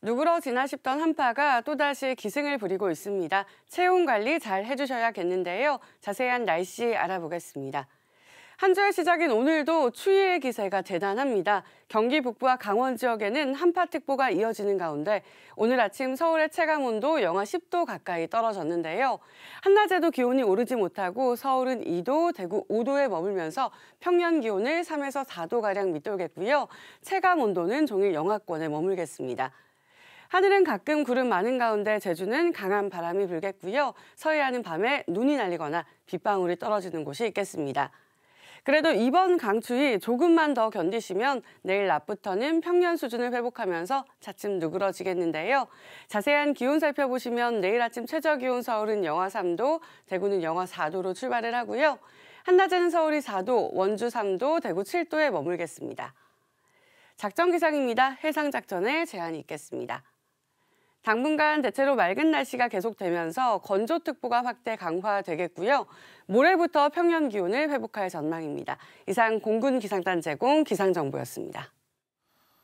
누그러지나 싶던 한파가 또다시 기승을 부리고 있습니다. 체온 관리 잘 해주셔야겠는데요. 자세한 날씨 알아보겠습니다. 한 주의 시작인 오늘도 추위의 기세가 대단합니다. 경기 북부와 강원 지역에는 한파특보가 이어지는 가운데 오늘 아침 서울의 체감온도 영하 10도 가까이 떨어졌는데요. 한낮에도 기온이 오르지 못하고 서울은 2도, 대구 5도에 머물면서 평년 기온을 3에서 4도가량 밑돌겠고요. 체감온도는 종일 영하권에 머물겠습니다. 하늘은 가끔 구름 많은 가운데 제주는 강한 바람이 불겠고요. 서해안은 밤에 눈이 날리거나 빗방울이 떨어지는 곳이 있겠습니다. 그래도 이번 강추위 조금만 더 견디시면 내일 낮부터는 평년 수준을 회복하면서 차츰 누그러지겠는데요. 자세한 기온 살펴보시면 내일 아침 최저 기온 서울은 영하 3도, 대구는 영하 4도로 출발을 하고요. 한낮에는 서울이 4도, 원주 3도, 대구 7도에 머물겠습니다. 작전 기상입니다. 해상 작전에 제한이 있겠습니다. 당분간 대체로 맑은 날씨가 계속되면서 건조특보가 확대 강화되겠고요. 모레부터 평년 기온을 회복할 전망입니다. 이상 공군 기상단 제공 기상정보였습니다.